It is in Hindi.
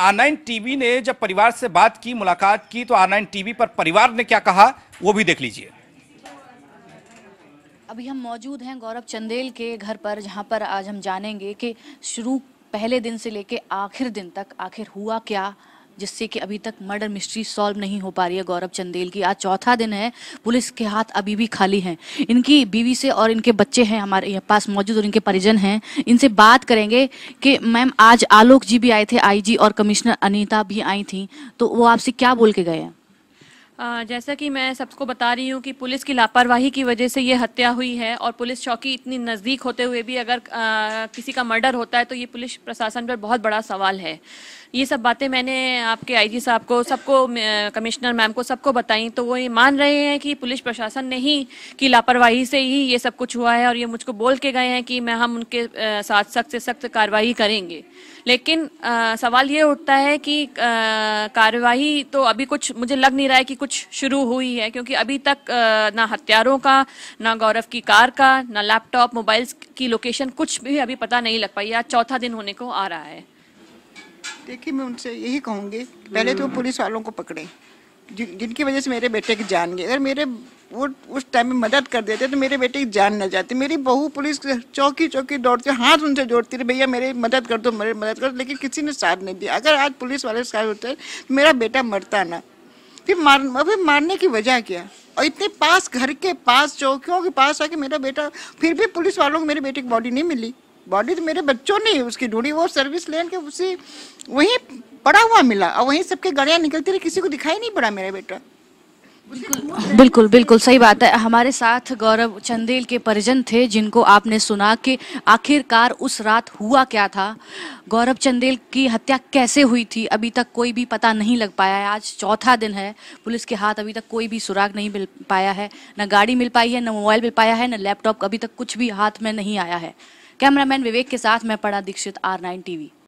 आर नाइन टीवी ने जब परिवार से बात की मुलाकात की तो आर नाइन टीवी पर परिवार ने क्या कहा वो भी देख लीजिए अभी हम मौजूद हैं गौरव चंदेल के घर पर जहां पर आज हम जानेंगे कि शुरू पहले दिन से लेके आखिर दिन तक आखिर हुआ क्या जिससे कि अभी तक मर्डर मिस्ट्री सॉल्व नहीं हो पा रही है गौरव चंदेल की आज चौथा दिन है पुलिस के हाथ अभी भी खाली हैं इनकी बीवी से और इनके बच्चे हैं हमारे यहाँ पास मौजूद और इनके परिजन हैं इनसे बात करेंगे कि मैम आज आलोक जी भी आए थे आईजी और कमिश्नर अनिता भी आई थी तो वो आपसे क्या बोल के गए हैं जैसा कि मैं सबको बता रही हूँ कि पुलिस की लापरवाही की वजह से ये हत्या हुई है और पुलिस चौकी इतनी नज़दीक होते हुए भी अगर आ, किसी का मर्डर होता है तो ये पुलिस प्रशासन पर बहुत बड़ा सवाल है ये सब बातें मैंने आपके आईजी साहब को सबको कमिश्नर मैम को सबको बताई तो वो ये मान रहे हैं कि पुलिस प्रशासन ने ही की लापरवाही से ही ये सब कुछ हुआ है और ये मुझको बोल के गए हैं कि मैं हम उनके साथ सख्त से सख्त कार्रवाई करेंगे लेकिन आ, सवाल ये उठता है कि कार्रवाई तो अभी कुछ मुझे लग नहीं रहा है कि कुछ कुछ शुरू हुई है क्योंकि अभी तक ना हथियारों का ना गौरव की कार का ना लैपटॉप मोबाइल्स की लोकेशन कुछ भी अभी पता नहीं लग पाई आज चौथा दिन होने को आ रहा है देखिए मैं उनसे यही कहूँगी पहले तो हम्म। पुलिस वालों को पकड़े जिन, जिनकी वजह से मेरे बेटे की जान गई अगर मेरे वो उस टाइम में मदद कर देते तो मेरे बेटे की जान न जाती मेरी बहू पुलिस चौकी चौकी दौड़ती हाथ उनसे जोड़ती रही भैया मेरी मदद कर दो मेरी मदद कर दो लेकिन किसी ने साथ नहीं दिया अगर आज पुलिस वाले साथ होते तो मेरा बेटा मरता ना फिर मार फिर मारने की वजह क्या और इतने पास घर के पास चौकियों के पास आके मेरा बेटा फिर भी पुलिस वालों को मेरे बेटे की बॉडी नहीं मिली बॉडी तो मेरे बच्चों ने उसकी ढूंढी वो सर्विस लेन के उसी वहीं पड़ा हुआ मिला और वहीं सबके गाड़ियाँ निकलती रही किसी को दिखाई नहीं पड़ा मेरा बेटा बिल्कुल बिल्कुल सही बात है हमारे साथ गौरव चंदेल के परिजन थे जिनको आपने सुना कि आखिरकार उस रात हुआ क्या था गौरव चंदेल की हत्या कैसे हुई थी अभी तक कोई भी पता नहीं लग पाया है आज चौथा दिन है पुलिस के हाथ अभी तक कोई भी सुराग नहीं मिल पाया है न गाड़ी मिल पाई है न मोबाइल मिल पाया है न लैपटॉप अभी तक कुछ भी हाथ में नहीं आया है कैमरामैन विवेक के साथ मैं पढ़ा दीक्षित आर नाइन टीवी